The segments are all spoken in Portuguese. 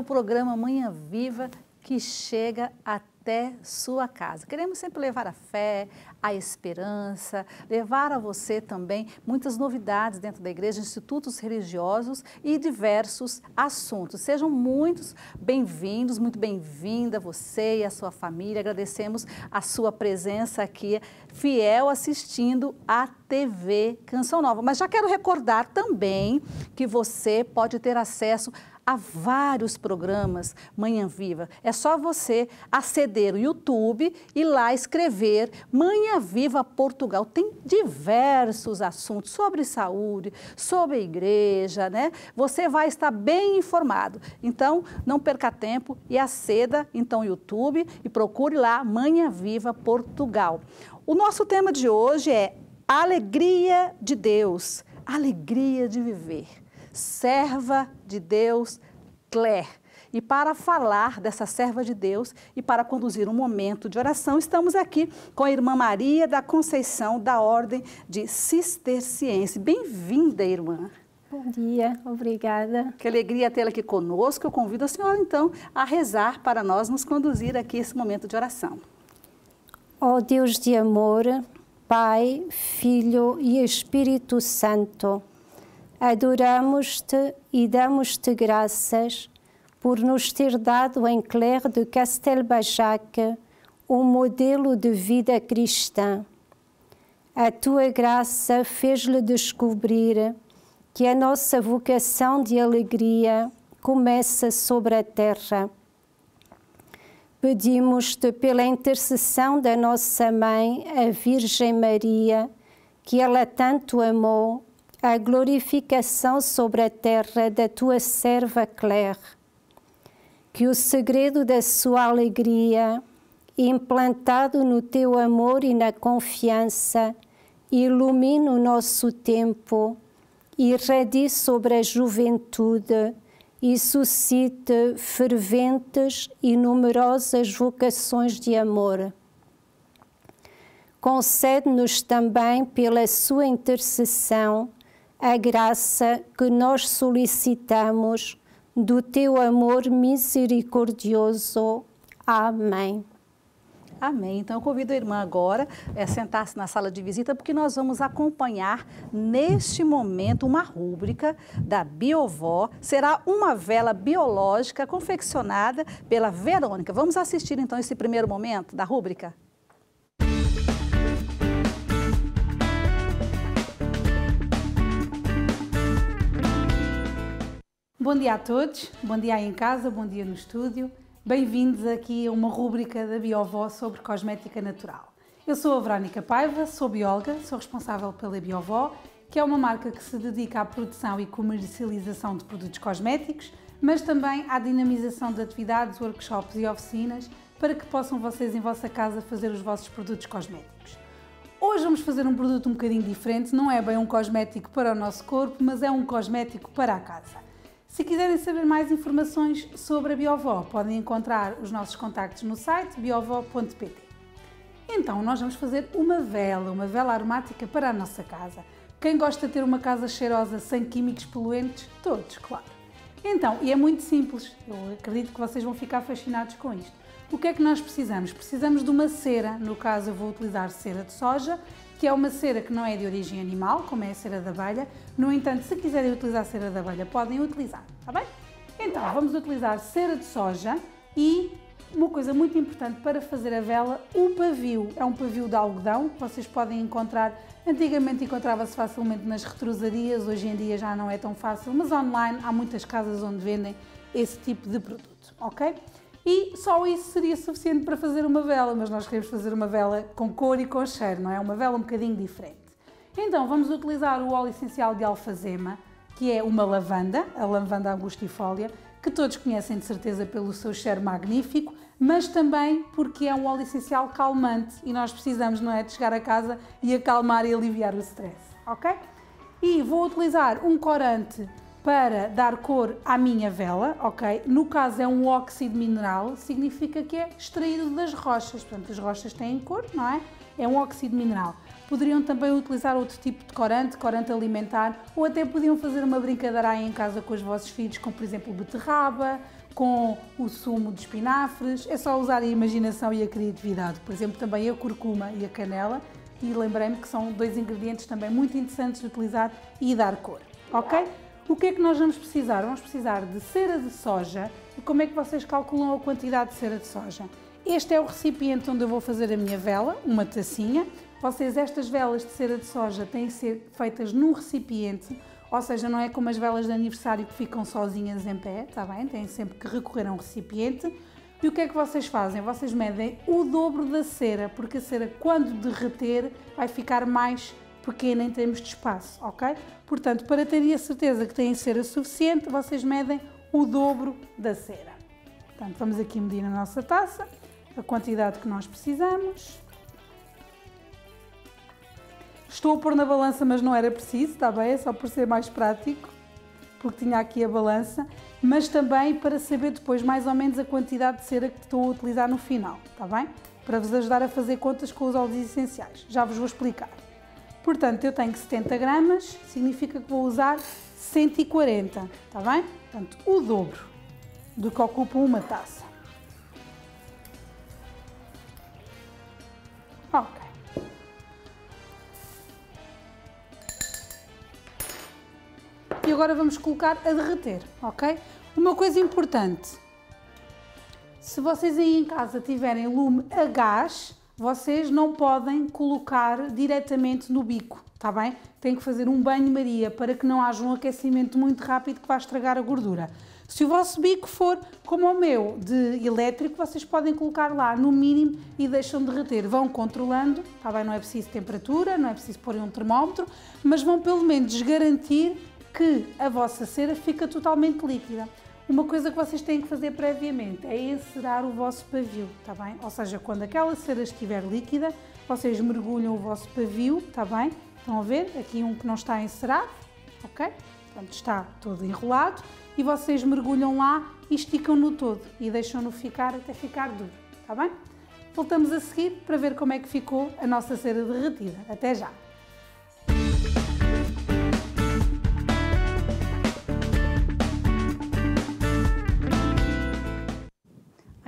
o programa Manhã Viva que chega até sua casa. Queremos sempre levar a fé, a esperança, levar a você também muitas novidades dentro da igreja, institutos religiosos e diversos assuntos. Sejam muitos bem-vindos, muito bem-vinda você e a sua família. Agradecemos a sua presença aqui, fiel assistindo a TV Canção Nova. Mas já quero recordar também que você pode ter acesso Há vários programas Manhã Viva. É só você aceder o YouTube e lá escrever Manhã Viva Portugal. Tem diversos assuntos sobre saúde, sobre igreja, né? Você vai estar bem informado. Então, não perca tempo e aceda então o YouTube e procure lá Manhã Viva Portugal. O nosso tema de hoje é alegria de Deus, alegria de viver serva de Deus, Claire. E para falar dessa serva de Deus e para conduzir um momento de oração, estamos aqui com a irmã Maria da Conceição, da Ordem de Cisterciense. Bem-vinda, irmã. Bom dia, obrigada. Que alegria tê-la aqui conosco. Eu convido a senhora, então, a rezar para nós, nos conduzir aqui esse momento de oração. Ó oh Deus de amor, Pai, Filho e Espírito Santo, adoramos-te e damos-te graças por nos ter dado em Claire de Castelbajac um modelo de vida cristã. A tua graça fez-lhe descobrir que a nossa vocação de alegria começa sobre a terra. Pedimos-te pela intercessão da nossa mãe, a Virgem Maria, que ela tanto amou, a glorificação sobre a terra da tua serva Claire. Que o segredo da sua alegria, implantado no teu amor e na confiança, ilumine o nosso tempo, irradie sobre a juventude e suscite ferventes e numerosas vocações de amor. Concede-nos também, pela sua intercessão, a graça que nós solicitamos do teu amor misericordioso. Amém. Amém. Então eu convido a irmã agora a eh, sentar-se na sala de visita porque nós vamos acompanhar neste momento uma rúbrica da Biovó. Será uma vela biológica confeccionada pela Verônica. Vamos assistir então esse primeiro momento da rúbrica? Bom dia a todos, bom dia aí em casa, bom dia no estúdio. Bem-vindos aqui a uma rúbrica da Biovó sobre cosmética natural. Eu sou a Verónica Paiva, sou bióloga, sou responsável pela Biovó, que é uma marca que se dedica à produção e comercialização de produtos cosméticos, mas também à dinamização de atividades, workshops e oficinas para que possam vocês em vossa casa fazer os vossos produtos cosméticos. Hoje vamos fazer um produto um bocadinho diferente, não é bem um cosmético para o nosso corpo, mas é um cosmético para a casa. Se quiserem saber mais informações sobre a Biovó, podem encontrar os nossos contactos no site biovó.pt. Então, nós vamos fazer uma vela, uma vela aromática para a nossa casa. Quem gosta de ter uma casa cheirosa sem químicos poluentes? Todos, claro. Então, e é muito simples, eu acredito que vocês vão ficar fascinados com isto. O que é que nós precisamos? Precisamos de uma cera, no caso eu vou utilizar cera de soja, que é uma cera que não é de origem animal, como é a cera da abelha. No entanto, se quiserem utilizar cera da abelha, podem utilizar, está bem? Então, vamos utilizar cera de soja e uma coisa muito importante para fazer a vela, o pavio. É um pavio de algodão que vocês podem encontrar. Antigamente encontrava-se facilmente nas retrosarias, hoje em dia já não é tão fácil, mas online há muitas casas onde vendem esse tipo de produto, ok? e só isso seria suficiente para fazer uma vela, mas nós queremos fazer uma vela com cor e com cheiro, não é? Uma vela um bocadinho diferente. Então vamos utilizar o óleo essencial de alfazema, que é uma lavanda, a lavanda angustifolia, que todos conhecem de certeza pelo seu cheiro magnífico, mas também porque é um óleo essencial calmante e nós precisamos, não é, de chegar a casa e acalmar e aliviar o stress, ok? E vou utilizar um corante para dar cor à minha vela, ok? No caso é um óxido mineral, significa que é extraído das rochas, portanto as rochas têm cor, não é? É um óxido mineral. Poderiam também utilizar outro tipo de corante, corante alimentar, ou até podiam fazer uma brincadeira aí em casa com os vossos filhos, com por exemplo beterraba, com o sumo de espinafres. É só usar a imaginação e a criatividade. Por exemplo, também a curcuma e a canela. E lembrei-me que são dois ingredientes também muito interessantes de utilizar e dar cor, ok? O que é que nós vamos precisar? Vamos precisar de cera de soja. E como é que vocês calculam a quantidade de cera de soja? Este é o recipiente onde eu vou fazer a minha vela, uma tacinha. Vocês, estas velas de cera de soja têm que ser feitas num recipiente, ou seja, não é como as velas de aniversário que ficam sozinhas em pé, está bem? Têm sempre que recorrer a um recipiente. E o que é que vocês fazem? Vocês medem o dobro da cera, porque a cera, quando derreter, vai ficar mais pequena em termos de espaço, ok? Portanto, para terem a certeza que têm cera suficiente, vocês medem o dobro da cera. Portanto, vamos aqui medir na nossa taça a quantidade que nós precisamos. Estou a pôr na balança, mas não era preciso, está bem? É só por ser mais prático, porque tinha aqui a balança, mas também para saber depois mais ou menos a quantidade de cera que estou a utilizar no final, está bem? Para vos ajudar a fazer contas com os óleos essenciais. Já vos vou explicar. Portanto, eu tenho 70 gramas, significa que vou usar 140, está bem? Portanto, o dobro do que ocupa uma taça. Ok. E agora vamos colocar a derreter, ok? Uma coisa importante, se vocês aí em casa tiverem lume a gás, vocês não podem colocar diretamente no bico, está bem? Tem que fazer um banho-maria para que não haja um aquecimento muito rápido que vá estragar a gordura. Se o vosso bico for como o meu, de elétrico, vocês podem colocar lá no mínimo e deixam derreter. Vão controlando, está bem? Não é preciso temperatura, não é preciso pôr um termómetro, mas vão pelo menos garantir que a vossa cera fica totalmente líquida. Uma coisa que vocês têm que fazer previamente é encerar o vosso pavio, está bem? Ou seja, quando aquela cera estiver líquida, vocês mergulham o vosso pavio, está bem? Estão a ver? Aqui um que não está encerado, ok? Portanto, está todo enrolado e vocês mergulham lá e esticam no todo e deixam-no ficar até ficar duro, está bem? Voltamos a seguir para ver como é que ficou a nossa cera derretida. Até já!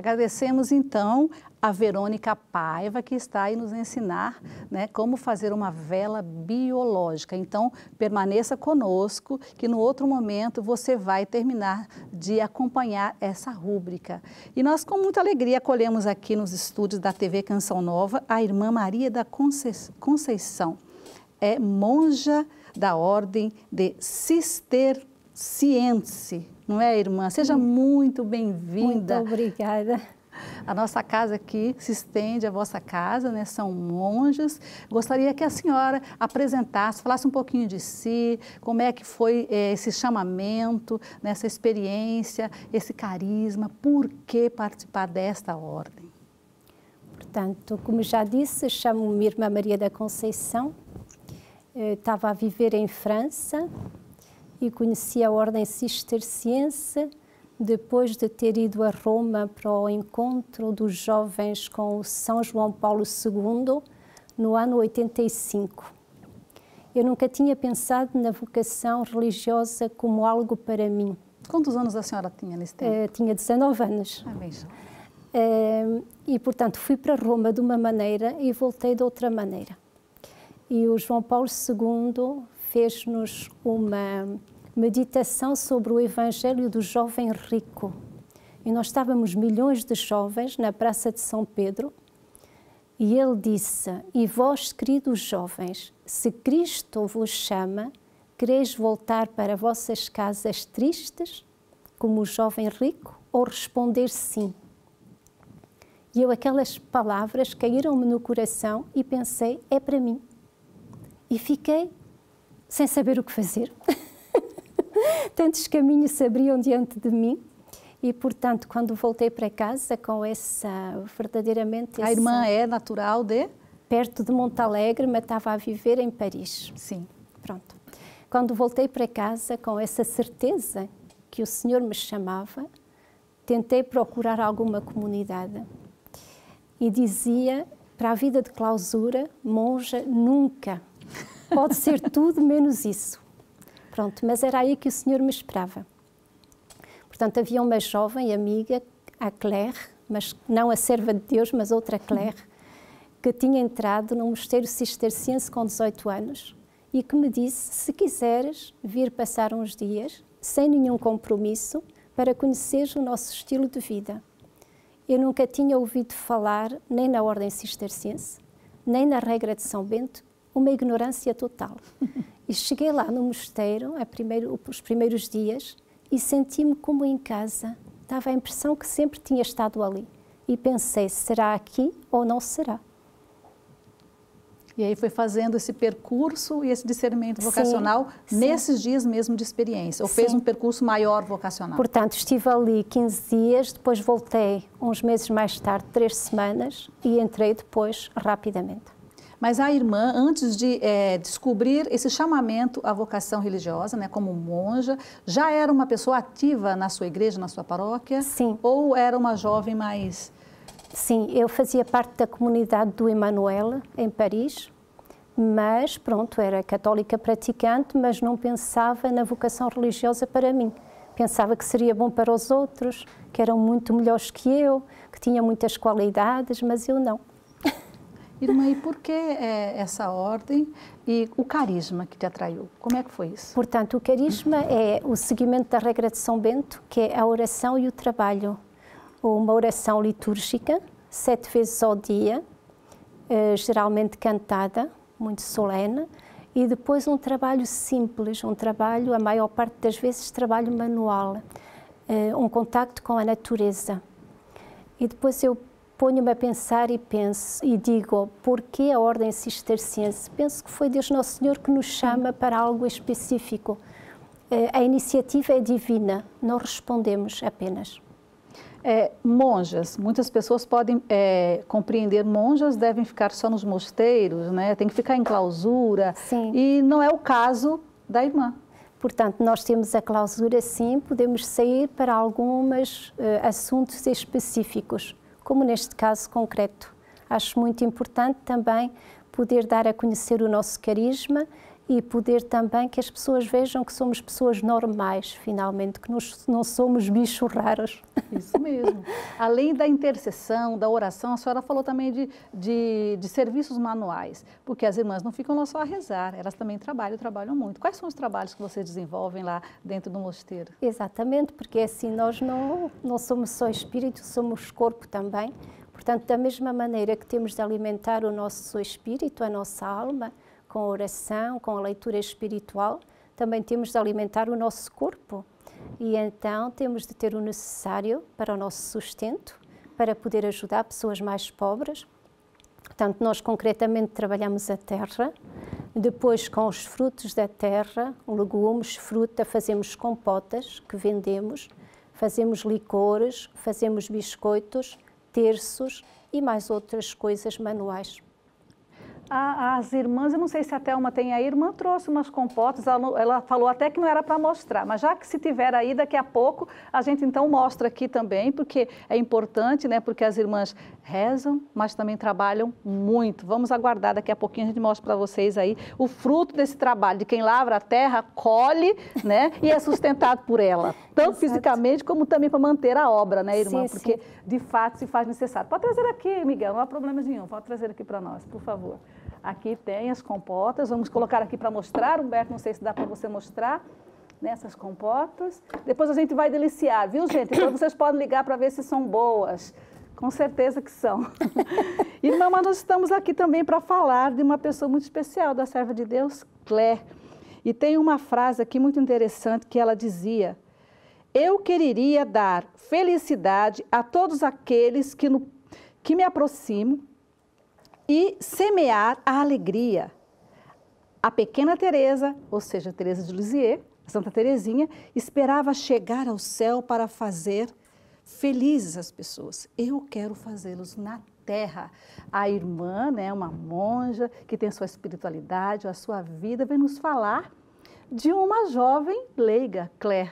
Agradecemos então a Verônica Paiva, que está aí nos ensinar né, como fazer uma vela biológica. Então, permaneça conosco, que no outro momento você vai terminar de acompanhar essa rúbrica. E nós, com muita alegria, acolhemos aqui nos estúdios da TV Canção Nova a irmã Maria da Conceição. É monja da ordem de Cisterciense não é, irmã? Seja hum. muito bem-vinda. Muito obrigada. A nossa casa aqui se estende, a vossa casa, né? São monjas. Gostaria que a senhora apresentasse, falasse um pouquinho de si, como é que foi é, esse chamamento, nessa né? experiência, esse carisma, por que participar desta ordem? Portanto, como já disse, chamo-me Irmã Maria da Conceição. Eh, estava a viver em França e conheci a Ordem Cisterciense depois de ter ido a Roma para o encontro dos jovens com São João Paulo II no ano 85. Eu nunca tinha pensado na vocação religiosa como algo para mim. Quantos anos a senhora tinha nesse tempo? Uh, tinha 19 anos. Ah, mesmo. Uh, eh, e, portanto, fui para Roma de uma maneira e voltei de outra maneira. E o João Paulo II fez-nos uma meditação sobre o Evangelho do Jovem Rico. E nós estávamos milhões de jovens na Praça de São Pedro e ele disse: E vós, queridos jovens, se Cristo vos chama, quereis voltar para vossas casas tristes, como o jovem rico, ou responder sim? E eu, aquelas palavras caíram-me no coração e pensei: é para mim. E fiquei sem saber o que fazer. tantos caminhos se abriam diante de mim. E, portanto, quando voltei para casa com essa, verdadeiramente... A essa... irmã é natural de? Perto de Montalegre, mas estava a viver em Paris. Sim. Pronto. Quando voltei para casa com essa certeza que o Senhor me chamava, tentei procurar alguma comunidade. E dizia, para a vida de clausura, monja nunca. Pode ser tudo menos isso. Pronto, mas era aí que o senhor me esperava. Portanto, havia uma jovem amiga, a Claire, mas não a serva de Deus, mas outra Claire, que tinha entrado num mosteiro cisterciense com 18 anos e que me disse: se quiseres vir passar uns dias, sem nenhum compromisso, para conheceres o nosso estilo de vida. Eu nunca tinha ouvido falar nem na Ordem Cisterciense, nem na regra de São Bento uma ignorância total. E cheguei lá no mosteiro, é primeiro, os primeiros dias, e senti-me como em casa. Dava a impressão que sempre tinha estado ali. E pensei, será aqui ou não será? E aí foi fazendo esse percurso e esse discernimento vocacional sim, nesses sim. dias mesmo de experiência, ou sim. fez um percurso maior vocacional? Portanto, estive ali 15 dias, depois voltei uns meses mais tarde, três semanas, e entrei depois rapidamente. Mas a irmã, antes de é, descobrir esse chamamento à vocação religiosa, né, como monja, já era uma pessoa ativa na sua igreja, na sua paróquia? Sim. Ou era uma jovem mais. Sim, eu fazia parte da comunidade do Emmanuel em Paris, mas pronto, era católica praticante, mas não pensava na vocação religiosa para mim. Pensava que seria bom para os outros, que eram muito melhores que eu, que tinham muitas qualidades, mas eu não. Irmã, e por que é, essa ordem e o carisma que te atraiu? Como é que foi isso? Portanto, o carisma é o seguimento da regra de São Bento, que é a oração e o trabalho. Uma oração litúrgica, sete vezes ao dia, eh, geralmente cantada, muito solene, e depois um trabalho simples, um trabalho, a maior parte das vezes, trabalho manual, eh, um contacto com a natureza. E depois eu ponho-me a pensar e penso e digo, porquê a ordem cisterciense? Penso que foi Deus Nosso Senhor que nos chama para algo específico. Eh, a iniciativa é divina, não respondemos apenas. É, monjas, muitas pessoas podem é, compreender, monjas devem ficar só nos mosteiros, né? tem que ficar em clausura, sim. e não é o caso da irmã. Portanto, nós temos a clausura, sim, podemos sair para alguns uh, eh, assuntos específicos como neste caso concreto. Acho muito importante também poder dar a conhecer o nosso carisma, e poder também que as pessoas vejam que somos pessoas normais, finalmente, que nós não somos bichos raros. Isso mesmo. Além da intercessão, da oração, a senhora falou também de, de, de, serviços manuais, porque as irmãs não ficam lá só a rezar, elas também trabalham, trabalham muito. Quais são os trabalhos que vocês desenvolvem lá dentro do mosteiro? Exatamente, porque é assim nós não, não somos só espírito, somos corpo também. Portanto, da mesma maneira que temos de alimentar o nosso espírito, a nossa alma, com a oração, com a leitura espiritual, também temos de alimentar o nosso corpo. E então temos de ter o necessário para o nosso sustento, para poder ajudar pessoas mais pobres. Portanto, nós concretamente trabalhamos a terra, depois com os frutos da terra, legumes, fruta, fazemos compotas que vendemos, fazemos licores, fazemos biscoitos, terços e mais outras coisas manuais a, as irmãs, eu não sei se até uma tem a irmã, trouxe umas compotas, ela, ela falou até que não era para mostrar, mas já que se tiver aí, daqui a pouco a gente então mostra aqui também, porque é importante, né? Porque as irmãs rezam, mas também trabalham muito. Vamos aguardar, daqui a pouquinho a gente mostra para vocês aí o fruto desse trabalho, de quem lavra a terra, colhe, né? E é sustentado por ela, tanto fisicamente como também para manter a obra, né, irmã? Sim, porque sim. de fato se faz necessário. Pode trazer aqui, Miguel, não há problema nenhum, pode trazer aqui para nós, por favor. Aqui tem as compotas, vamos colocar aqui para mostrar, Humberto, não sei se dá para você mostrar nessas né, compotas. Depois a gente vai deliciar, viu, gente? Então vocês podem ligar para ver se são boas. Com certeza que são. Irmã, mas nós estamos aqui também para falar de uma pessoa muito especial, da serva de Deus, Claire. E tem uma frase aqui muito interessante que ela dizia: Eu quereria dar felicidade a todos aqueles que, no, que me aproximam e semear a alegria. A pequena Teresa, ou seja, Teresa de Lisieux, Santa Teresinha, esperava chegar ao céu para fazer felizes as pessoas. Eu quero fazê-los na terra. A irmã, né, uma monja que tem sua espiritualidade, a sua vida, vem nos falar de uma jovem leiga, Claire.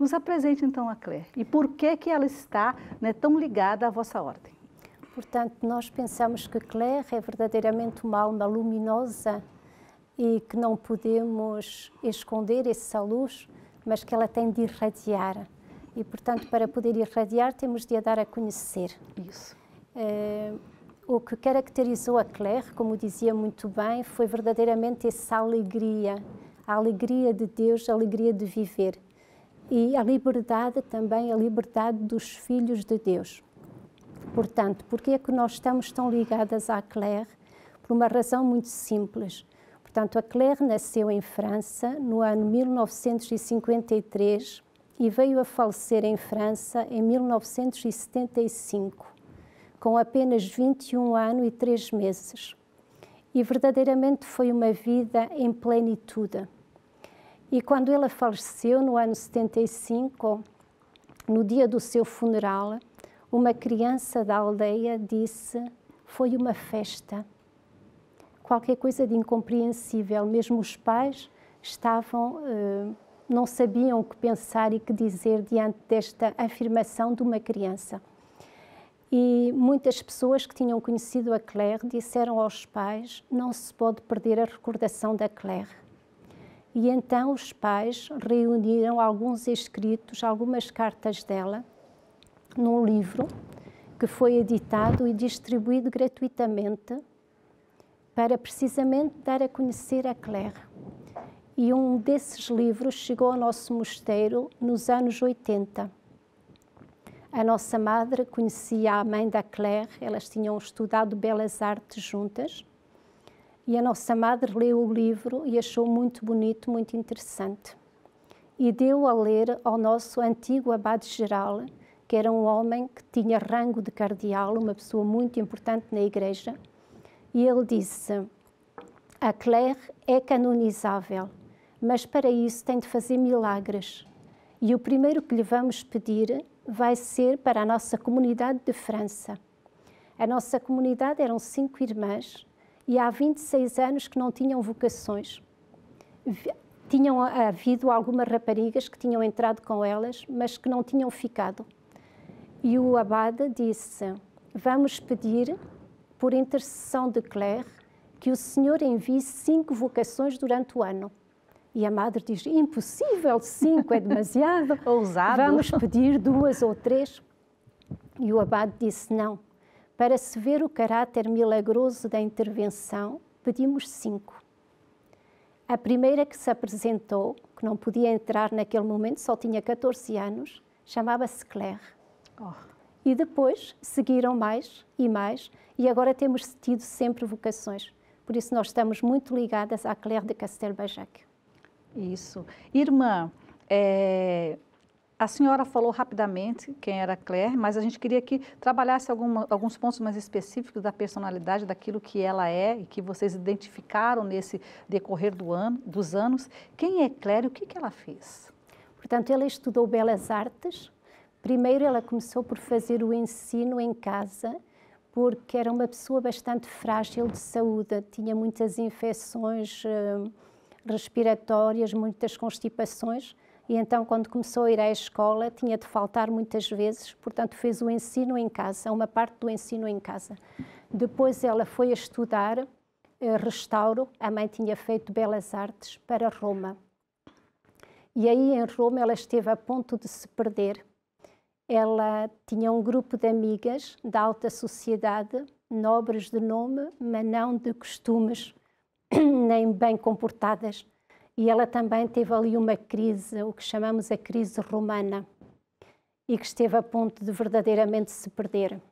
Nos apresente então a Claire e por que que ela está né, tão ligada à vossa ordem. Portanto, nós pensamos que Claire é verdadeiramente uma alma luminosa e que não podemos esconder essa luz, mas que ela tem de irradiar. E, portanto, para poder irradiar, temos de a dar a conhecer. Isso. É, o que caracterizou a Claire, como dizia muito bem, foi verdadeiramente essa alegria, a alegria de Deus, a alegria de viver. E a liberdade também, a liberdade dos filhos de Deus. Portanto, porque é que nós estamos tão ligadas à Claire? Por uma razão muito simples. Portanto, a Claire nasceu em França no ano 1953 e veio a falecer em França em 1975, com apenas 21 anos e 3 meses. E verdadeiramente foi uma vida em plenitude. E quando ela faleceu no ano 75, no dia do seu funeral, uma criança da aldeia disse: Foi uma festa. Qualquer coisa de incompreensível. Mesmo os pais estavam. Eh, não sabiam o que pensar e o que dizer diante desta afirmação de uma criança. E muitas pessoas que tinham conhecido a Claire disseram aos pais: não se pode perder a recordação da Claire. E então os pais reuniram alguns escritos, algumas cartas dela, num livro que foi editado e distribuído gratuitamente para precisamente dar a conhecer a Claire. E um desses livros chegou ao nosso mosteiro nos anos 80. A nossa madre conhecia a mãe da Claire, elas tinham estudado belas artes juntas. E a nossa madre leu o livro e achou muito bonito, muito interessante. E deu a ler ao nosso antigo abade geral, que era um homem que tinha rango de cardeal, uma pessoa muito importante na Igreja, e ele disse: A Claire é canonizável, mas para isso tem de fazer milagres. E o primeiro que lhe vamos pedir vai ser para a nossa comunidade de França. A nossa comunidade eram cinco irmãs e há 26 anos que não tinham vocações. Tinham havido algumas raparigas que tinham entrado com elas, mas que não tinham ficado e o abade disse: Vamos pedir, por intercessão de Claire, que o Senhor envie cinco vocações durante o ano. E a madre diz: Impossível, cinco é demasiado. Ousado. Vamos pedir duas ou três. E o abade disse: Não. Para se ver o caráter milagroso da intervenção, pedimos cinco. A primeira que se apresentou, que não podia entrar naquele momento, só tinha 14 anos, chamava-se Claire Oh. E depois seguiram mais e mais, e agora temos tido sempre vocações. Por isso, nós estamos muito ligadas à Claire de Castelbajac. Isso. Irmã, é, a senhora falou rapidamente quem era a Claire, mas a gente queria que trabalhasse alguma, alguns pontos mais específicos da personalidade, daquilo que ela é e que vocês identificaram nesse decorrer do ano, dos anos. Quem é Claire e o que, que ela fez? Portanto, ela estudou Belas Artes Primeiro, ela começou por fazer o ensino em casa, porque era uma pessoa bastante frágil de saúde, tinha muitas infecções hum, respiratórias, muitas constipações, e então, quando começou a ir à escola, tinha de faltar muitas vezes, portanto, fez o ensino em casa, uma parte do ensino em casa. Depois, ela foi a estudar eh, restauro, a mãe tinha feito belas artes para Roma. E aí, em Roma, ela esteve a ponto de se perder, ela tinha um grupo de amigas da alta sociedade, nobres de nome, mas não de costumes, nem bem comportadas. E ela também teve ali uma crise, o que chamamos a crise romana, e que esteve a ponto de verdadeiramente se perder.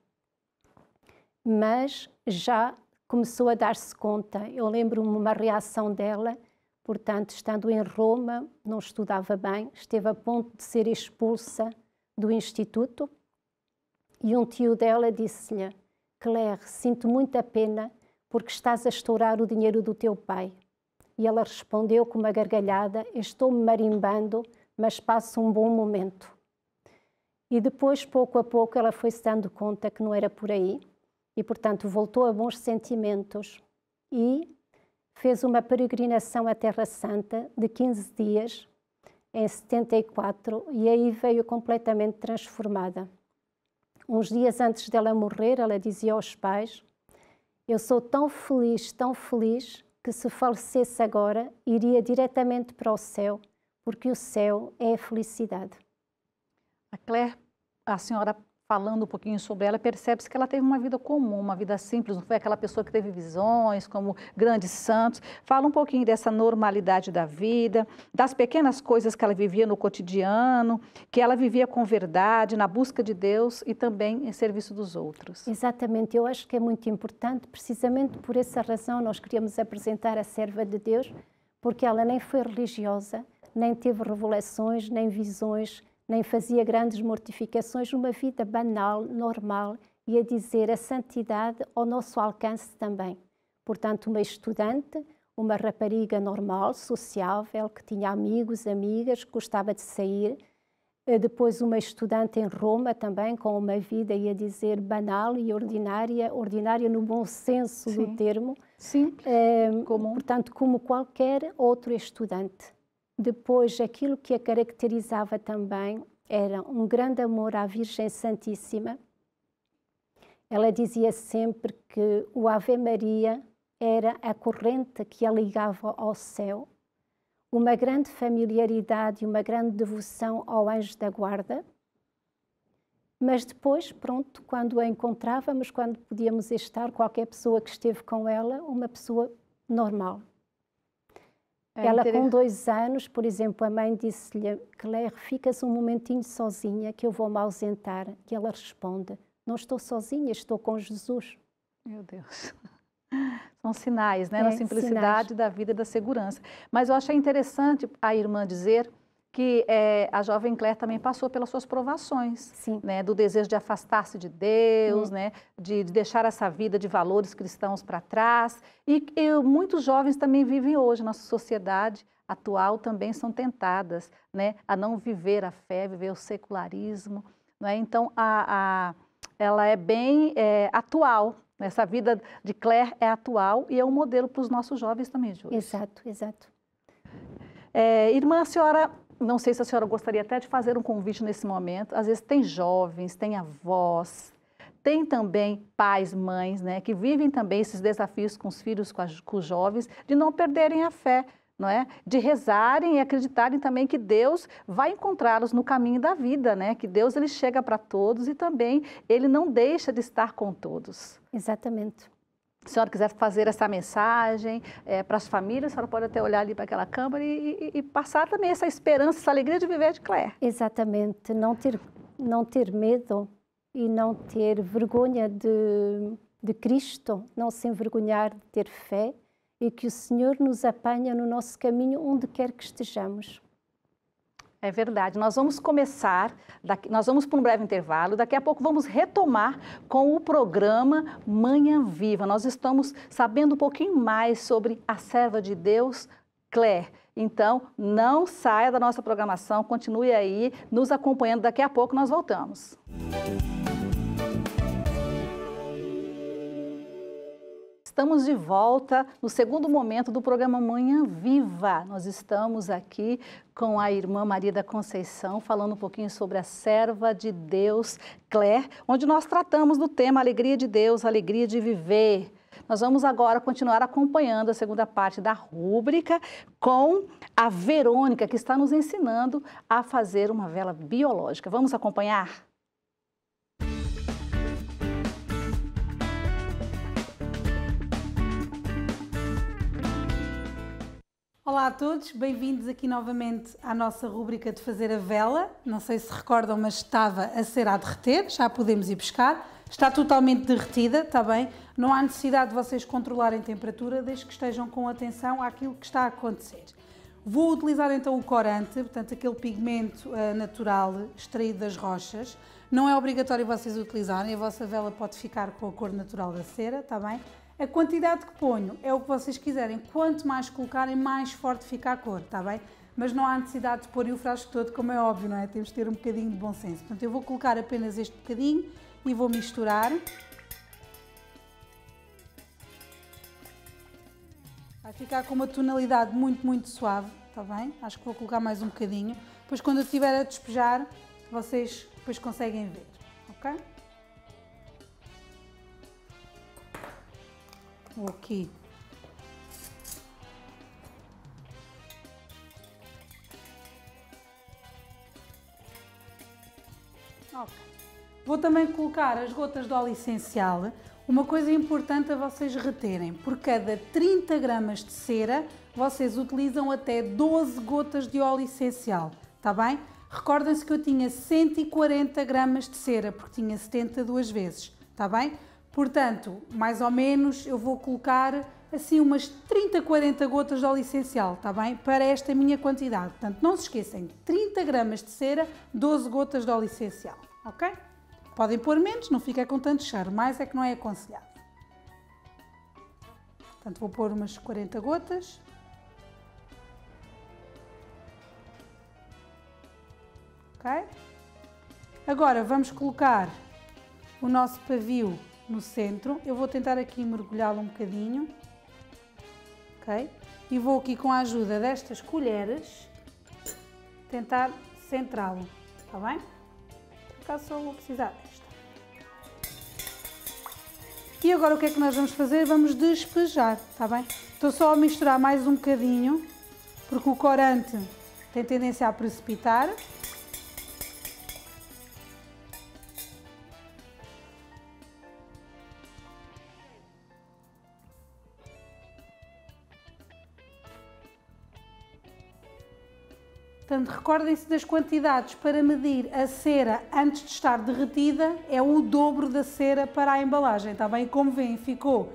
Mas já começou a dar-se conta. Eu lembro-me uma reação dela, portanto, estando em Roma, não estudava bem, esteve a ponto de ser expulsa do Instituto e um tio dela disse-lhe: Claire, sinto muita pena porque estás a estourar o dinheiro do teu pai. E ela respondeu com uma gargalhada: Estou-me marimbando, mas passo um bom momento. E depois, pouco a pouco, ela foi se dando conta que não era por aí e, portanto, voltou a bons sentimentos e fez uma peregrinação à Terra Santa de 15 dias em 74 e aí veio completamente transformada. Uns dias antes dela morrer, ela dizia aos pais: Eu sou tão feliz, tão feliz, que se falecesse agora, iria diretamente para o céu, porque o céu é a felicidade. A Claire, a senhora falando um pouquinho sobre ela, percebe-se que ela teve uma vida comum, uma vida simples, não foi aquela pessoa que teve visões como grandes santos. Fala um pouquinho dessa normalidade da vida, das pequenas coisas que ela vivia no cotidiano, que ela vivia com verdade, na busca de Deus e também em serviço dos outros. Exatamente, eu acho que é muito importante, precisamente por essa razão nós queríamos apresentar a serva de Deus, porque ela nem foi religiosa, nem teve revelações, nem visões, nem fazia grandes mortificações, uma vida banal, normal, e a dizer a santidade ao nosso alcance também. Portanto, uma estudante, uma rapariga normal, sociável, que tinha amigos, amigas, que gostava de sair. Eh, depois, uma estudante em Roma também, com uma vida, ia dizer, banal e ordinária, ordinária no bom senso Sim. do termo. Simples, é, comum. Portanto, como qualquer outro estudante. Depois, aquilo que a caracterizava também era um grande amor à Virgem Santíssima. Ela dizia sempre que o Ave Maria era a corrente que a ligava ao céu, uma grande familiaridade e uma grande devoção ao anjo da guarda. Mas depois, pronto, quando a encontrávamos, quando podíamos estar, qualquer pessoa que esteve com ela, uma pessoa normal, é ela com dois anos, por exemplo, a mãe disse-lhe, Claire, ficas um momentinho sozinha que eu vou me ausentar. Que ela responde, não estou sozinha, estou com Jesus. Meu Deus. São sinais, né? É, simplicidade sinais. da vida e da segurança. Mas eu achei interessante a irmã dizer que é, a jovem Claire também passou pelas suas provações, Sim. né, do desejo de afastar-se de Deus, uhum. né, de, de, deixar essa vida de valores cristãos para trás. E, e muitos jovens também vivem hoje, nossa sociedade atual também são tentadas, né, a não viver a fé, viver o secularismo, é? Então a, a ela é bem é, atual. Né, essa vida de Claire é atual e é um modelo para os nossos jovens também, Júlia. Exato, exato. É, irmã, a senhora não sei se a senhora gostaria até de fazer um convite nesse momento. Às vezes tem jovens, tem avós, tem também pais, mães, né, que vivem também esses desafios com os filhos, com, as, com os jovens, de não perderem a fé, não é? De rezarem e acreditarem também que Deus vai encontrá-los no caminho da vida, né? Que Deus ele chega para todos e também ele não deixa de estar com todos. Exatamente a senhora quiser fazer essa mensagem é, para as famílias, a senhora pode até olhar ali para aquela câmara e, e, e, passar também essa esperança, essa alegria de viver de Claire. Exatamente, não ter, não ter medo e não ter vergonha de, de Cristo, não se envergonhar de ter fé e que o Senhor nos apanha no nosso caminho onde quer que estejamos. É verdade. Nós vamos começar, daqui, nós vamos para um breve intervalo, daqui a pouco vamos retomar com o programa Manhã Viva. Nós estamos sabendo um pouquinho mais sobre a serva de Deus, Claire. Então, não saia da nossa programação, continue aí nos acompanhando. Daqui a pouco nós voltamos. Música Estamos de volta no segundo momento do programa Manhã Viva. Nós estamos aqui com a irmã Maria da Conceição, falando um pouquinho sobre a serva de Deus, Claire, onde nós tratamos do tema Alegria de Deus, Alegria de Viver. Nós vamos agora continuar acompanhando a segunda parte da rúbrica com a Verônica, que está nos ensinando a fazer uma vela biológica. Vamos acompanhar? Olá a todos, bem-vindos aqui novamente à nossa rúbrica de fazer a vela. Não sei se recordam, mas estava a ser a derreter, já podemos ir pescar. Está totalmente derretida, está bem? Não há necessidade de vocês controlarem a temperatura, desde que estejam com atenção àquilo que está a acontecer. Vou utilizar então o corante, portanto aquele pigmento uh, natural extraído das rochas. Não é obrigatório vocês utilizarem, a vossa vela pode ficar com a cor natural da cera, está bem? A quantidade que ponho é o que vocês quiserem. Quanto mais colocarem, mais forte fica a cor, está bem? Mas não há necessidade de pôr o frasco todo, como é óbvio, não é? Temos de ter um bocadinho de bom senso. Portanto, eu vou colocar apenas este bocadinho e vou misturar. Vai ficar com uma tonalidade muito, muito suave, está bem? Acho que vou colocar mais um bocadinho. Depois, quando eu estiver a despejar, vocês depois conseguem ver, ok? aqui. Okay. Vou também colocar as gotas de óleo essencial. Uma coisa importante a vocês reterem, por cada 30 gramas de cera, vocês utilizam até 12 gotas de óleo essencial, está bem? Recordem-se que eu tinha 140 gramas de cera, porque tinha duas vezes, está bem? Portanto, mais ou menos, eu vou colocar assim umas 30, 40 gotas de óleo essencial, está bem? Para esta minha quantidade. Portanto, não se esqueçam, 30 gramas de cera, 12 gotas de óleo essencial, ok? Podem pôr menos, não fica com tanto cheiro, mais é que não é aconselhado. Portanto, vou pôr umas 40 gotas. Ok? Agora vamos colocar o nosso pavio no centro. Eu vou tentar aqui mergulhá-lo um bocadinho, ok? E vou aqui com a ajuda destas colheres tentar centrá-lo, está bem? Por acaso só vou precisar desta. E agora o que é que nós vamos fazer? Vamos despejar, está bem? Estou só a misturar mais um bocadinho, porque o corante tem tendência a precipitar. Portanto, recordem-se das quantidades para medir a cera antes de estar derretida, é o dobro da cera para a embalagem, está bem? Como veem, ficou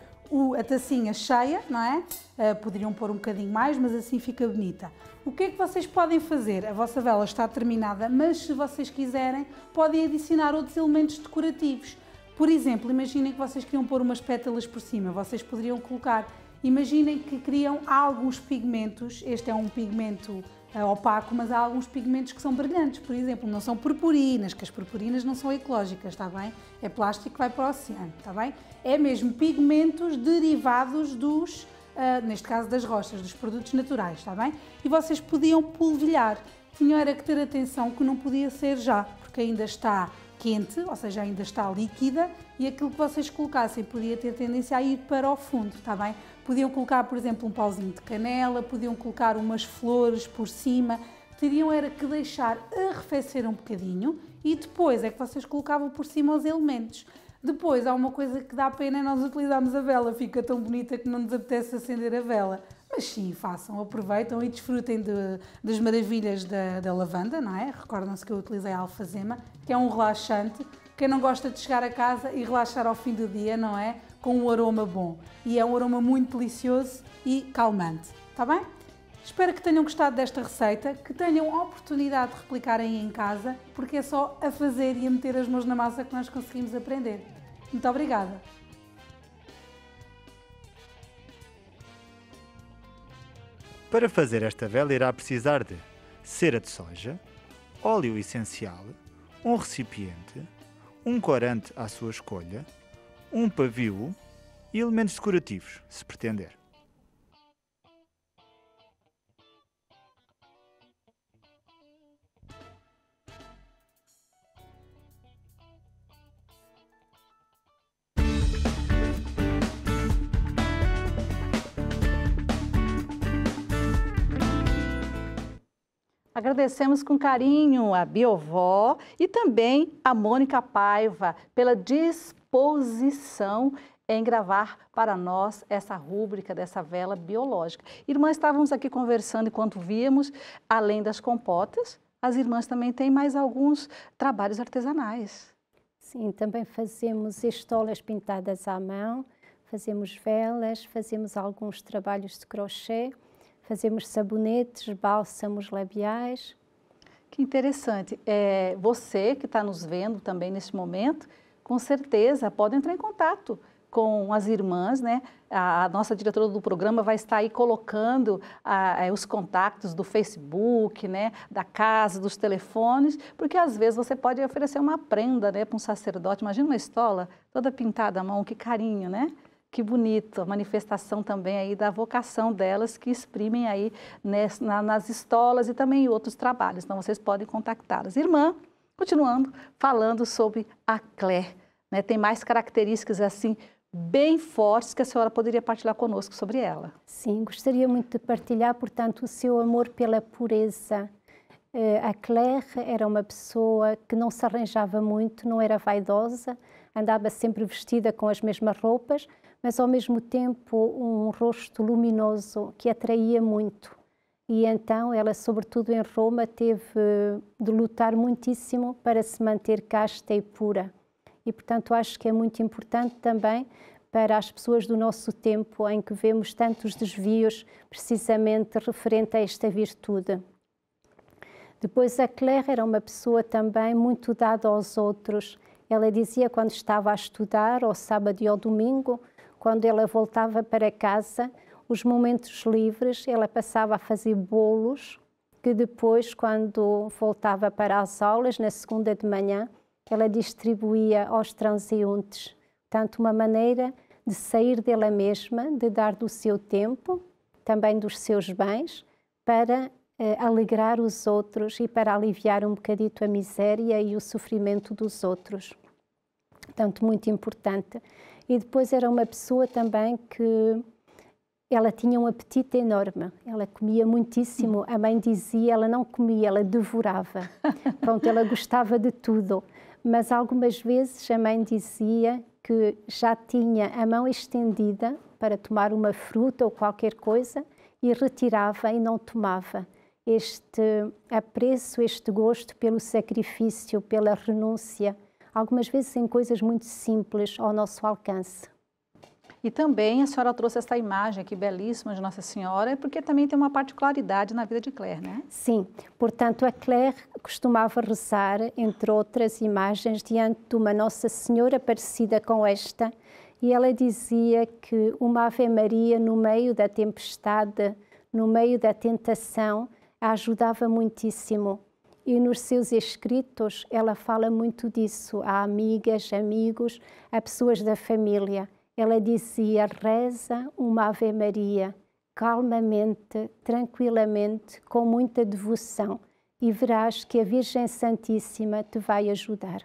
a tacinha cheia, não é? Ah, poderiam pôr um bocadinho mais, mas assim fica bonita. O que é que vocês podem fazer? A vossa vela está terminada, mas se vocês quiserem, podem adicionar outros elementos decorativos. Por exemplo, imaginem que vocês queriam pôr umas pétalas por cima, vocês poderiam colocar. Imaginem que criam alguns pigmentos, este é um pigmento é opaco, mas há alguns pigmentos que são brilhantes, por exemplo, não são purpurinas, que as purpurinas não são ecológicas, está bem? É plástico que vai para o oceano, está bem? É mesmo pigmentos derivados dos, uh, neste caso das rochas, dos produtos naturais, está bem? E vocês podiam polvilhar, tinham era é que ter atenção que não podia ser já, porque ainda está quente, ou seja, ainda está líquida, e aquilo que vocês colocassem podia ter tendência a ir para o fundo, está bem? Podiam colocar, por exemplo, um pauzinho de canela, podiam colocar umas flores por cima, teriam era que deixar arrefecer um bocadinho e depois é que vocês colocavam por cima os elementos. Depois há uma coisa que dá pena é nós utilizarmos a vela, fica tão bonita que não nos apetece acender a vela. Mas sim, façam, aproveitam e desfrutem de, das maravilhas da, da lavanda, não é? Recordam-se que eu utilizei a alfazema, que é um relaxante. Quem não gosta de chegar a casa e relaxar ao fim do dia, não é? Com um aroma bom. E é um aroma muito delicioso e calmante, está bem? Espero que tenham gostado desta receita, que tenham a oportunidade de replicarem em casa, porque é só a fazer e a meter as mãos na massa que nós conseguimos aprender. Muito obrigada! Para fazer esta vela irá precisar de cera de soja, óleo essencial, um recipiente, um corante à sua escolha, um pavio e elementos decorativos, se pretender. Agradecemos com carinho a Biovó e também a Mônica Paiva pela disposição em gravar para nós essa rúbrica dessa vela biológica. Irmãs, estávamos aqui conversando enquanto víamos, além das compotas, as irmãs também têm mais alguns trabalhos artesanais. Sim, também fazemos estolas pintadas à mão, fazemos velas, fazemos alguns trabalhos de crochê fazemos sabonetes, bálsamos labiais. Que interessante. É, você que está nos vendo também neste momento, com certeza pode entrar em contato com as irmãs, né? A, nossa diretora do programa vai estar aí colocando é, os contatos do Facebook, né? Da casa, dos telefones, porque às vezes você pode oferecer uma prenda, né? Para um sacerdote. Imagina uma estola toda pintada à mão, que carinho, né? que bonito, a manifestação também aí da vocação delas que exprimem aí nas estolas e também em outros trabalhos. Então, vocês podem contactá-las. Irmã, continuando falando sobre a Claire, né? tem mais características assim bem fortes que a senhora poderia partilhar conosco sobre ela. Sim, gostaria muito de partilhar, portanto, o seu amor pela pureza. Eh, a Claire era uma pessoa que não se arranjava muito, não era vaidosa, andava sempre vestida com as mesmas roupas, mas ao mesmo tempo um rosto luminoso que atraía muito. E então ela, sobretudo em Roma, teve de lutar muitíssimo para se manter casta e pura. E portanto acho que é muito importante também para as pessoas do nosso tempo em que vemos tantos desvios precisamente referente a esta virtude. Depois a Claire era uma pessoa também muito dada aos outros. Ela dizia quando estava a estudar, ao sábado e ao domingo, quando ela voltava para casa, os momentos livres, ela passava a fazer bolos, que depois, quando voltava para as aulas, na segunda de manhã, ela distribuía aos transeuntes. Tanto uma maneira de sair dela mesma, de dar do seu tempo, também dos seus bens, para eh, alegrar os outros e para aliviar um bocadito a miséria e o sofrimento dos outros. Portanto, muito importante. E depois era uma pessoa também que ela tinha um apetite enorme, ela comia muitíssimo. A mãe dizia, ela não comia, ela devorava. Pronto, ela gostava de tudo. Mas algumas vezes a mãe dizia que já tinha a mão estendida para tomar uma fruta ou qualquer coisa e retirava e não tomava. Este apreço, este gosto pelo sacrifício, pela renúncia, algumas vezes em coisas muito simples ao nosso alcance. E também a senhora trouxe esta imagem aqui belíssima de Nossa Senhora, é porque também tem uma particularidade na vida de Claire, né? Sim, portanto a Claire costumava rezar, entre outras imagens, diante de uma Nossa Senhora parecida com esta, e ela dizia que uma Ave Maria no meio da tempestade, no meio da tentação, a ajudava muitíssimo e nos seus escritos ela fala muito disso a amigas, amigos, a pessoas da família. Ela dizia: reza uma Ave Maria, calmamente, tranquilamente, com muita devoção, e verás que a Virgem Santíssima te vai ajudar.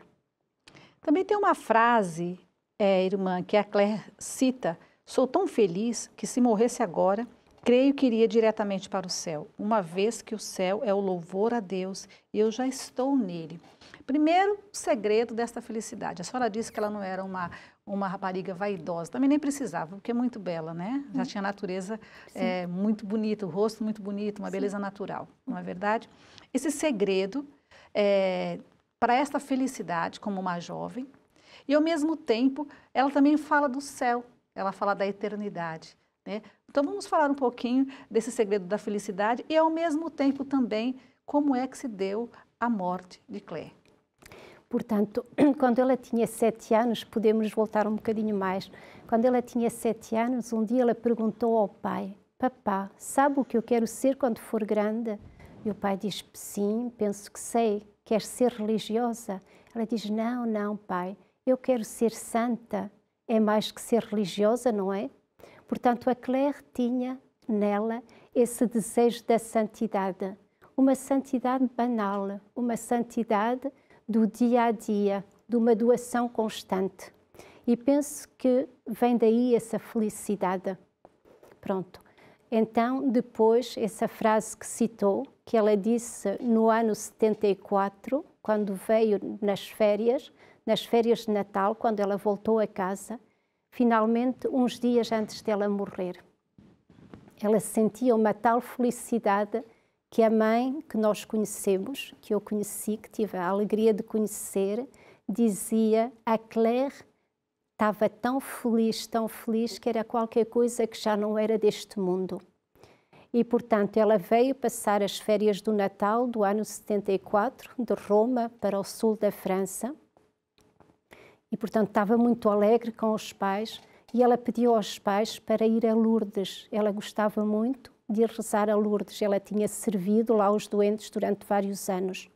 Também tem uma frase, é, irmã, que a Claire cita: Sou tão feliz que se morresse agora Creio que iria diretamente para o céu, uma vez que o céu é o louvor a Deus e eu já estou nele. Primeiro segredo desta felicidade. A senhora disse que ela não era uma, uma rapariga vaidosa, também nem precisava, porque é muito bela, né? Já tinha natureza é, muito bonita, o rosto muito bonito, uma Sim. beleza natural, não é verdade? Esse segredo é, para esta felicidade como uma jovem, e ao mesmo tempo ela também fala do céu, ela fala da eternidade. Né? Então vamos falar um pouquinho desse segredo da felicidade e ao mesmo tempo também como é que se deu a morte de Clé. Portanto, quando ela tinha sete anos, podemos voltar um bocadinho mais. Quando ela tinha sete anos, um dia ela perguntou ao pai: Papá, sabe o que eu quero ser quando for grande? E o pai diz: Sim, penso que sei. Quer ser religiosa? Ela diz: Não, não, pai. Eu quero ser santa. É mais que ser religiosa, não é? Portanto, a Claire tinha nela esse desejo da santidade, uma santidade banal, uma santidade do dia a dia, de uma doação constante. E penso que vem daí essa felicidade. Pronto. Então, depois, essa frase que citou, que ela disse no ano 74, quando veio nas férias, nas férias de Natal, quando ela voltou a casa, finalmente uns dias antes dela morrer. Ela sentia uma tal felicidade que a mãe que nós conhecemos, que eu conheci, que tive a alegria de conhecer, dizia a Claire estava tão feliz, tão feliz que era qualquer coisa que já não era deste mundo. E portanto, ela veio passar as férias do Natal do ano 74 de Roma para o sul da França e, portanto, estava muito alegre com os pais e ela pediu aos pais para ir a Lourdes. Ela gostava muito de ir rezar a Lourdes. Ela tinha servido lá os doentes durante vários anos.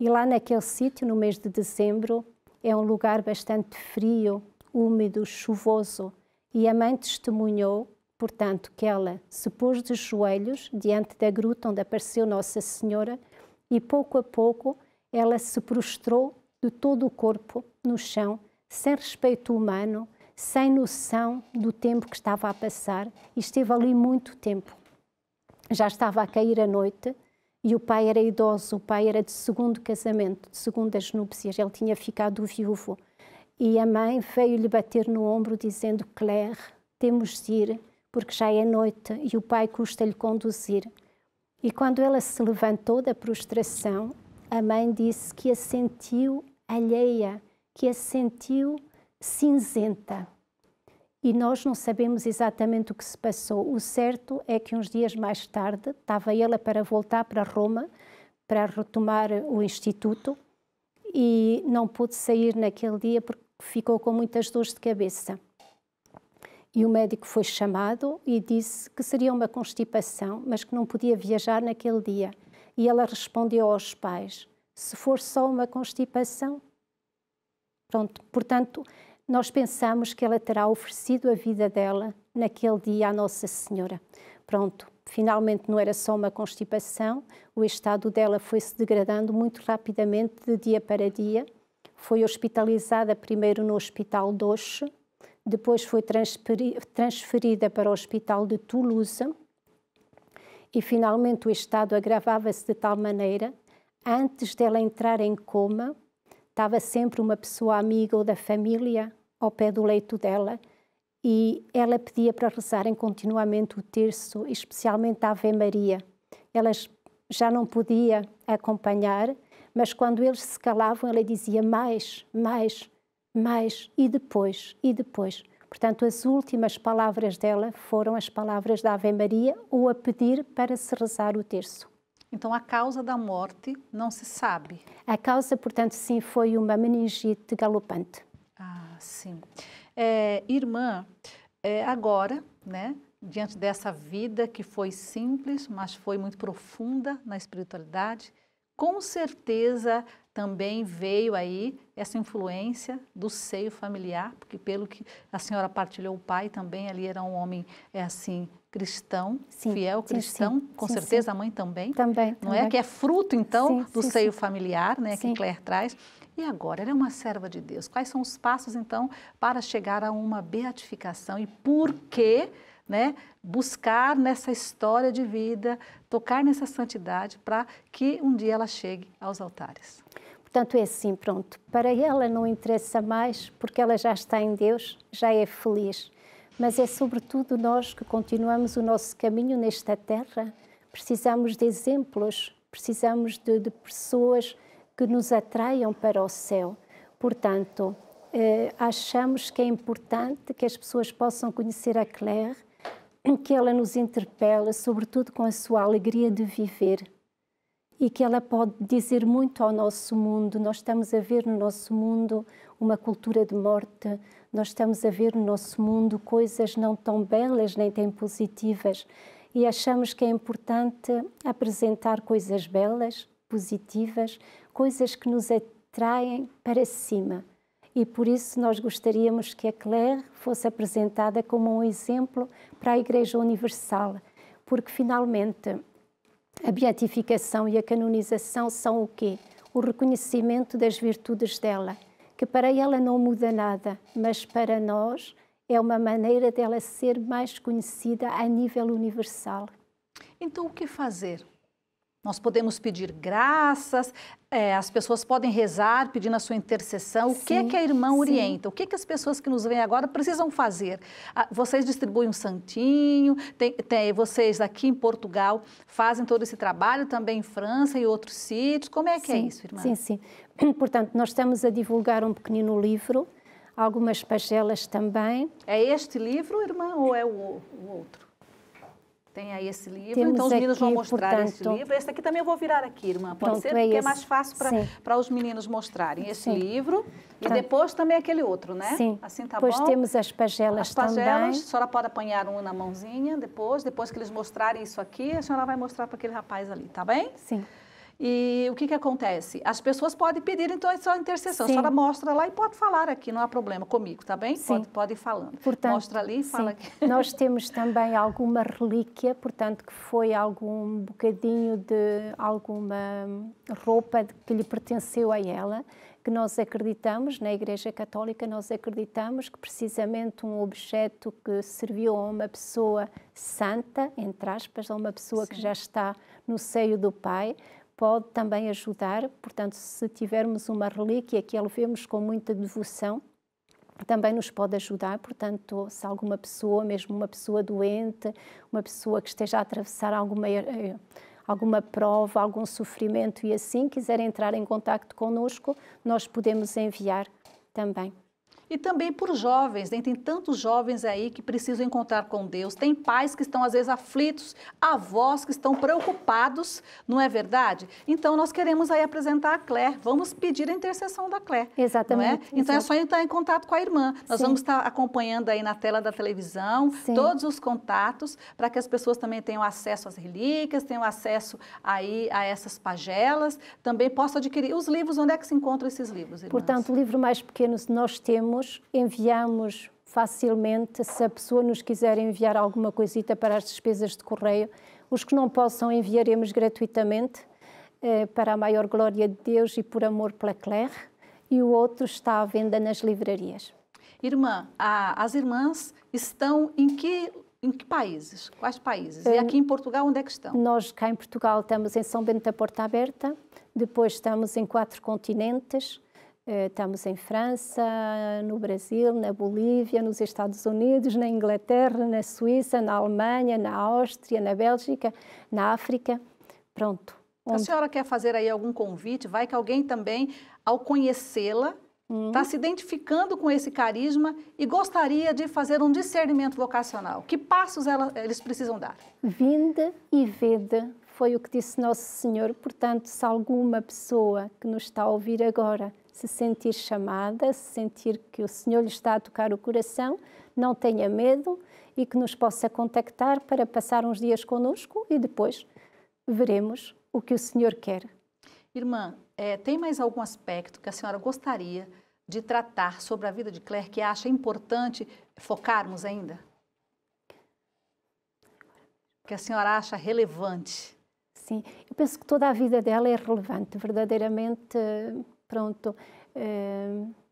E lá naquele sítio, no mês de dezembro, é um lugar bastante frio, úmido, chuvoso. E a mãe testemunhou, portanto, que ela se pôs de joelhos diante da gruta onde apareceu Nossa Senhora e pouco a pouco ela se prostrou de todo o corpo no chão, sem respeito humano, sem noção do tempo que estava a passar e esteve ali muito tempo. Já estava a cair a noite e o pai era idoso, o pai era de segundo casamento, de segundas núpcias, ele tinha ficado viúvo. E a mãe veio-lhe bater no ombro dizendo: Claire, temos de ir, porque já é noite e o pai custa-lhe conduzir. E quando ela se levantou da prostração, a mãe disse que a sentiu alheia, que a sentiu cinzenta. E nós não sabemos exatamente o que se passou. O certo é que uns dias mais tarde estava ela para voltar para Roma para retomar o instituto e não pôde sair naquele dia porque ficou com muitas dores de cabeça. E o médico foi chamado e disse que seria uma constipação, mas que não podia viajar naquele dia. E ela respondeu aos pais: se for só uma constipação. Pronto, portanto, nós pensamos que ela terá oferecido a vida dela naquele dia à Nossa Senhora. Pronto, finalmente não era só uma constipação, o estado dela foi se degradando muito rapidamente de dia para dia. Foi hospitalizada primeiro no Hospital de depois foi transferida para o Hospital de Toulouse e finalmente o estado agravava-se de tal maneira antes dela entrar em coma, estava sempre uma pessoa amiga ou da família ao pé do leito dela e ela pedia para rezarem continuamente o terço, especialmente a Ave Maria. Ela já não podia acompanhar, mas quando eles se calavam, ela dizia mais, mais, mais e depois, e depois. Portanto, as últimas palavras dela foram as palavras da Ave Maria ou a pedir para se rezar o terço. Então, a causa da morte não se sabe. A causa, portanto, sim, foi uma meningite galopante. Ah, sim. É, irmã, é, agora, né, diante dessa vida que foi simples, mas foi muito profunda na espiritualidade, com certeza também veio aí essa influência do seio familiar, porque pelo que a senhora partilhou, o pai também ali era um homem é assim cristão, sim, fiel cristão, sim, sim, com certeza a mãe também. Também. Não é também. é que é fruto então do seio familiar, né, que Claire traz. E agora, ela é uma serva de Deus. Quais são os passos então para chegar a uma beatificação e por que, né, buscar nessa história de vida, tocar nessa santidade para que um dia ela chegue aos altares? Portanto, é assim, pronto. Para ela não interessa mais, porque ela já está em Deus, já é feliz mas é sobretudo nós que continuamos o nosso caminho nesta terra. Precisamos de exemplos, precisamos de, de pessoas que nos atraiam para o céu. Portanto, eh, achamos que é importante que as pessoas possam conhecer a Claire, que ela nos interpela, sobretudo com a sua alegria de viver. E que ela pode dizer muito ao nosso mundo. Nós estamos a ver no nosso mundo uma cultura de morte, nós estamos a ver no nosso mundo coisas não tão belas nem tão positivas e achamos que é importante apresentar coisas belas, positivas, coisas que nos atraem para cima. E por isso nós gostaríamos que a Claire fosse apresentada como um exemplo para a Igreja Universal, porque finalmente a beatificação e a canonização são o quê? O reconhecimento das virtudes dela que para ela não muda nada, mas para nós é uma maneira dela ser mais conhecida a nível universal. Então, o que fazer nós podemos pedir graças, é, as pessoas podem rezar pedindo a sua intercessão. O sim, que é que a irmã sim. orienta? O que é que as pessoas que nos veem agora precisam fazer? Ah, vocês distribuem um santinho, tem, tem, vocês aqui em Portugal fazem todo esse trabalho, também em França e outros sítios. Como é que é sim, é isso, irmã? Sim, sim. Portanto, nós estamos a divulgar um pequenino livro, algumas pagelas também. É este livro, irmã, ou é o, o outro? Tem aí esse livro, Temos então os meninos aqui, vão mostrar portanto, esse livro. Esse aqui também eu vou virar aqui, irmã. Pode pronto, ser, é porque é, é mais fácil para os meninos mostrarem esse Sim. livro pronto. e depois também aquele outro, né? Sim. Assim tá depois bom? temos as pagelas também. As pagelas, também. a senhora pode apanhar um na mãozinha depois, depois que eles mostrarem isso aqui, a senhora vai mostrar para aquele rapaz ali, tá bem? Sim. E o que, que acontece? As pessoas podem pedir, então, a sua intercessão. Sim. A senhora mostra lá e pode falar aqui, não há problema comigo, tá bem? Sim. Pode, pode ir falando. Portanto, mostra ali e fala aqui. Nós temos também alguma relíquia, portanto, que foi algum bocadinho de alguma roupa que lhe pertenceu a ela, que nós acreditamos, na Igreja Católica, nós acreditamos que precisamente um objeto que serviu a uma pessoa santa, entre aspas, a uma pessoa sim. que já está no seio do Pai, pode também ajudar. Portanto, se tivermos uma relíquia que a levemos com muita devoção, também nos pode ajudar. Portanto, se alguma pessoa, mesmo uma pessoa doente, uma pessoa que esteja a atravessar alguma eh, alguma prova, algum sofrimento e assim quiser entrar em contato conosco, nós podemos enviar também e também por jovens, né? tem tantos jovens aí que precisam encontrar com Deus, tem pais que estão às vezes aflitos, avós que estão preocupados, não é verdade? Então nós queremos aí apresentar a Clé, vamos pedir a intercessão da Clé. Exatamente. É? Então exatamente. é só entrar em contato com a irmã. Nós Sim. vamos estar acompanhando aí na tela da televisão Sim. todos os contatos para que as pessoas também tenham acesso às relíquias, tenham acesso aí a essas pagelas, também possam adquirir os livros, onde é que se encontram esses livros? Irmãs? Portanto, o livro mais pequeno nós temos enviamos facilmente, se a pessoa nos quiser enviar alguma coisita para as despesas de correio, os que não possam enviaremos gratuitamente eh, para a maior glória de Deus e por amor pela Claire, e o outro está à venda nas livrarias. Irmã, a, as irmãs estão em que em que países? Quais países? E aqui em Portugal, onde é que estão? Nós, cá em Portugal, estamos em São Bento da Porta Aberta, depois estamos em quatro continentes, eh, estamos em França, no Brasil, na Bolívia, nos Estados Unidos, na Inglaterra, na Suíça, na Alemanha, na Áustria, na Bélgica, na África. Pronto. Onde? A senhora quer fazer aí algum convite? Vai que alguém também, ao conhecê-la, está hum. Tá se identificando com esse carisma e gostaria de fazer um discernimento vocacional. Que passos ela, eles precisam dar? Vinde e vede foi o que disse Nosso Senhor. Portanto, se alguma pessoa que nos está a ouvir agora se sentir chamada, se sentir que o Senhor lhe está a tocar o coração, não tenha medo e que nos possa contactar para passar uns dias conosco e depois veremos o que o Senhor quer. Irmã, é, tem mais algum aspecto que a senhora gostaria de tratar sobre a vida de Claire que acha importante focarmos ainda? Que a senhora acha relevante? Sim, eu penso que toda a vida dela é relevante, verdadeiramente Pronto. É,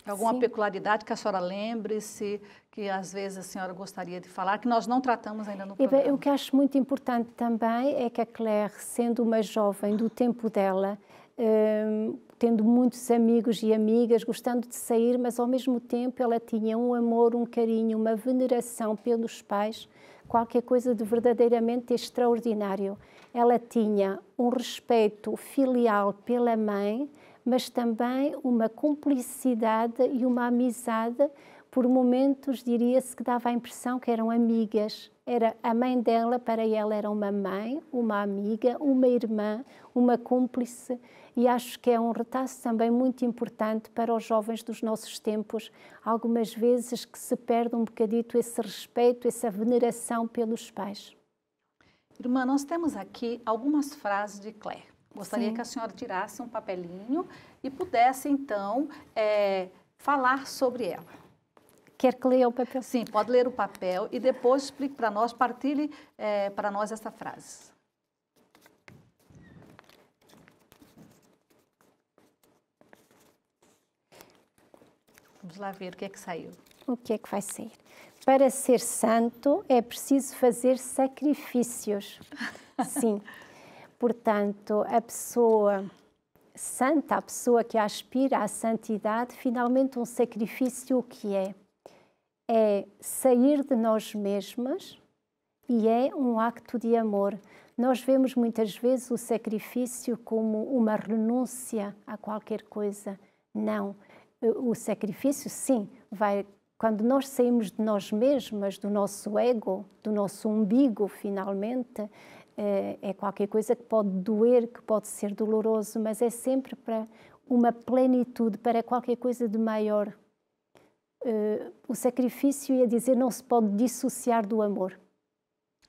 Alguma sim. peculiaridade que a senhora lembre-se, que às vezes a senhora gostaria de falar, que nós não tratamos ainda no programa? E, o que acho muito importante também é que a Claire, sendo uma jovem do tempo dela, um, eh, tendo muitos amigos e amigas, gostando de sair, mas ao mesmo tempo ela tinha um amor, um carinho, uma veneração pelos pais, qualquer coisa de verdadeiramente extraordinário. Ela tinha um respeito filial pela mãe, mas também uma cumplicidade e uma amizade. Por momentos, diria-se que dava a impressão que eram amigas. Era a mãe dela, para ela, era uma mãe, uma amiga, uma irmã, uma cúmplice. E acho que é um retaço também muito importante para os jovens dos nossos tempos. Algumas vezes que se perde um bocadito esse respeito, essa veneração pelos pais. Irmã, nós temos aqui algumas frases de Claire. Gostaria Sim. que a senhora tirasse um papelinho e pudesse, então, é, falar sobre ela. Quer que leia o papel? Sim, pode ler o papel e depois explique para nós, partilhe é, para nós essa frase. Vamos lá ver o que é que saiu. O que é que vai sair? Para ser santo é preciso fazer sacrifícios. Sim. Portanto, a pessoa santa, a pessoa que aspira à santidade, finalmente um sacrifício o que é? É sair de nós mesmas e é um acto de amor. Nós vemos muitas vezes o sacrifício como uma renúncia a qualquer coisa. Não. O sacrifício, sim, vai quando nós saímos de nós mesmas, do nosso ego, do nosso umbigo, finalmente, é, é qualquer coisa que pode doer, que pode ser doloroso, mas é sempre para uma plenitude, para qualquer coisa de maior. Eh, o sacrifício ia dizer não se pode dissociar do amor.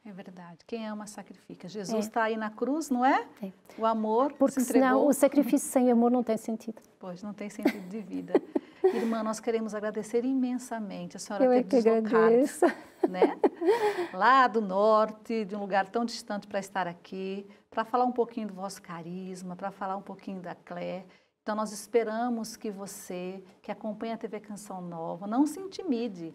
É verdade. Quem ama sacrifica. Jesus está é. Tá aí na cruz, não é? é. O amor Porque se entregou. senão o sacrifício sem amor não tem sentido. Pois, não tem sentido de vida. Irmã, nós queremos agradecer imensamente a senhora Eu é ter é que deslocado, né? Lá do norte, de um lugar tão distante para estar aqui, para falar um pouquinho do vosso carisma, para falar um pouquinho da Clé. Então nós esperamos que você, que acompanha a TV Canção Nova, não se intimide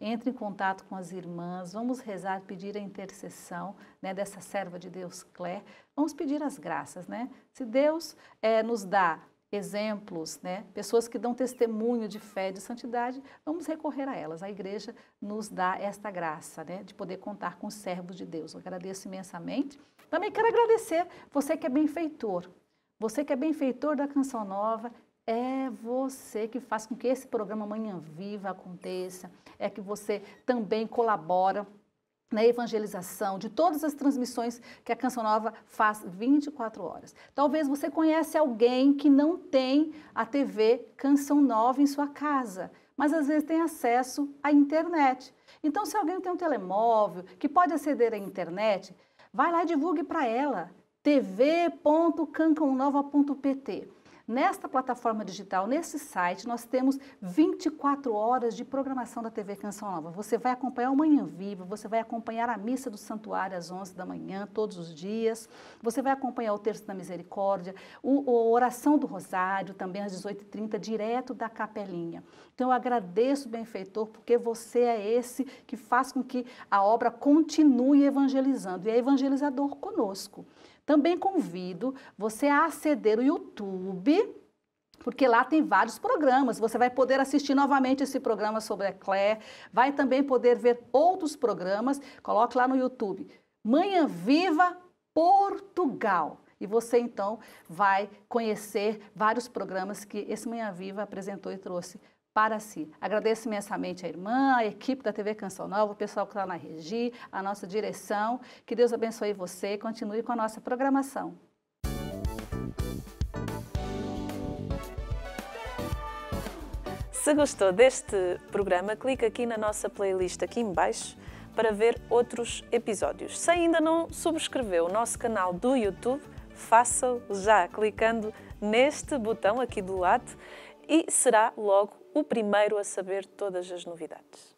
entre em contato com as irmãs, vamos rezar, pedir a intercessão né, dessa serva de Deus, Clé. Vamos pedir as graças, né? Se Deus é, nos dá exemplos, né, pessoas que dão testemunho de fé, de santidade, vamos recorrer a elas. A igreja nos dá esta graça né, de poder contar com os servos de Deus. Eu agradeço imensamente. Também quero agradecer você que é benfeitor, você que é benfeitor da Canção Nova, é você que faz com que esse programa Manhã Viva aconteça, é que você também colabora na evangelização de todas as transmissões que a Canção Nova faz 24 horas. Talvez você conhece alguém que não tem a TV Canção Nova em sua casa, mas às vezes tem acesso à internet. Então, se alguém tem um telemóvel que pode aceder à internet, vai lá e divulgue para ela tv.canconova.pt. Nesta plataforma digital, nesse site, nós temos 24 horas de programação da TV Canção Nova. Você vai acompanhar o Manhã Viva, você vai acompanhar a missa do santuário às 11 da manhã, todos os dias. Você vai acompanhar o Terço da Misericórdia, o, o Oração do Rosário, também às 18h30, direto da Capelinha. Então, eu agradeço, benfeitor, porque você é esse que faz com que a obra continue evangelizando e é evangelizador conosco. Também convido você a aceder o YouTube, porque lá tem vários programas. Você vai poder assistir novamente esse programa sobre a Claire, vai também poder ver outros programas. Coloque lá no YouTube. Manhã Viva Portugal. E você então vai conhecer vários programas que esse Manhã Viva apresentou e trouxe para si. Agradeço imensamente a irmã, a equipe da TV Canção Nova, o pessoal que está na regi, a nossa direção. Que Deus abençoe você e continue com a nossa programação. Se gostou deste programa, clique aqui na nossa playlist aqui embaixo para ver outros episódios. Se ainda não subscreveu o nosso canal do YouTube, faça-o já clicando neste botão aqui do lado e será logo o primeiro a saber todas as novidades.